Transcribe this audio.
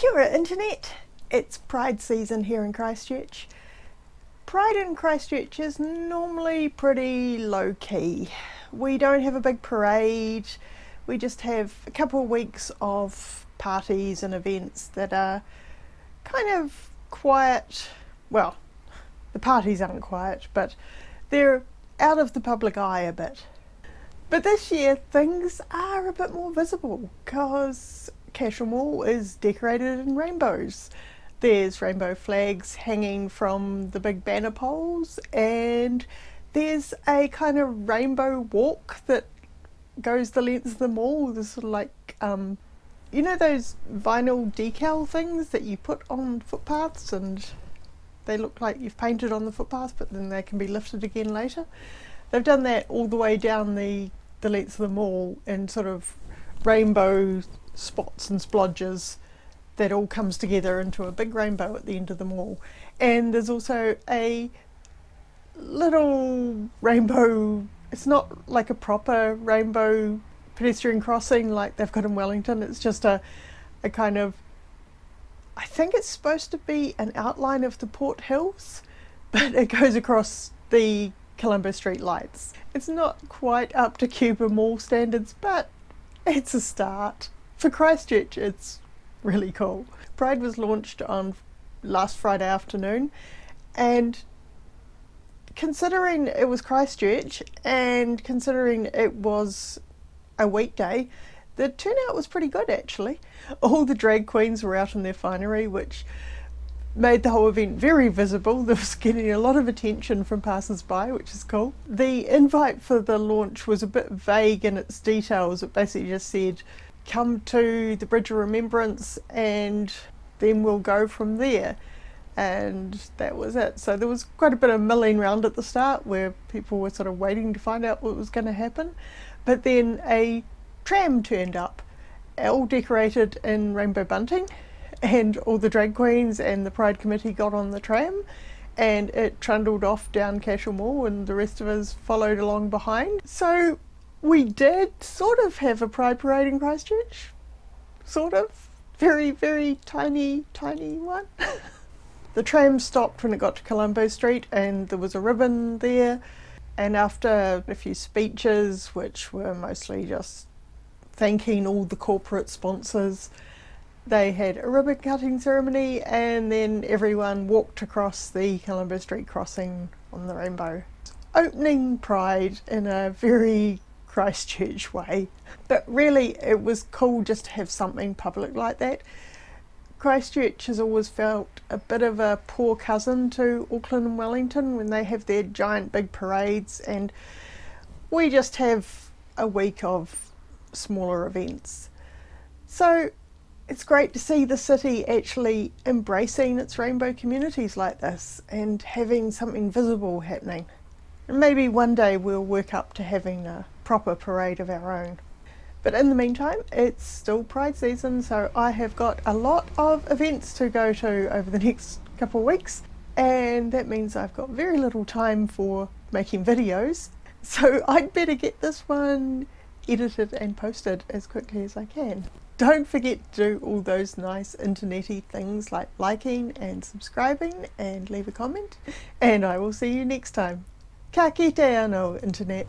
Kia Internet! It's Pride season here in Christchurch. Pride in Christchurch is normally pretty low key. We don't have a big parade, we just have a couple of weeks of parties and events that are kind of quiet. Well, the parties aren't quiet, but they're out of the public eye a bit. But this year things are a bit more visible because Cashel Mall is decorated in rainbows. There's rainbow flags hanging from the big banner poles, and there's a kind of rainbow walk that goes the length of the mall. There's sort of like, um, you know, those vinyl decal things that you put on footpaths and they look like you've painted on the footpath, but then they can be lifted again later. They've done that all the way down the, the length of the mall and sort of rainbow spots and splodges that all comes together into a big rainbow at the end of them all. And there's also a little rainbow, it's not like a proper rainbow pedestrian crossing like they've got in Wellington, it's just a, a kind of, I think it's supposed to be an outline of the Port Hills, but it goes across the Columbus Street lights. It's not quite up to Cuba Mall standards, but It's a start. For Christchurch, it's really cool. Pride was launched on last Friday afternoon, and considering it was Christchurch and considering it was a weekday, the turnout was pretty good actually. All the drag queens were out in their finery, which made the whole event very visible. There was getting a lot of attention from passers-by, which is cool. The invite for the launch was a bit vague in its details. It basically just said, come to the Bridge of Remembrance and then we'll go from there. And that was it. So there was quite a bit of milling round at the start where people were sort of waiting to find out what was going to happen. But then a tram turned up, all decorated in rainbow bunting and all the drag queens and the Pride Committee got on the tram and it trundled off down Cashel Mall and the rest of us followed along behind. So we did sort of have a Pride Parade in Christchurch. Sort of. Very, very tiny, tiny one. the tram stopped when it got to Colombo Street and there was a ribbon there. And after a few speeches, which were mostly just thanking all the corporate sponsors, they had a ribbon cutting ceremony and then everyone walked across the Columbus Street crossing on the rainbow. Opening Pride in a very Christchurch way, but really it was cool just to have something public like that. Christchurch has always felt a bit of a poor cousin to Auckland and Wellington when they have their giant big parades, and we just have a week of smaller events. So it's great to see the city actually embracing its rainbow communities like this and having something visible happening. And maybe one day we'll work up to having a proper parade of our own. But in the meantime, it's still Pride season, so I have got a lot of events to go to over the next couple of weeks, and that means I've got very little time for making videos. So I'd better get this one edited and posted as quickly as I can. Don't forget to do all those nice internety things like liking and subscribing and leave a comment. And I will see you next time. Ka kite anō, Internet.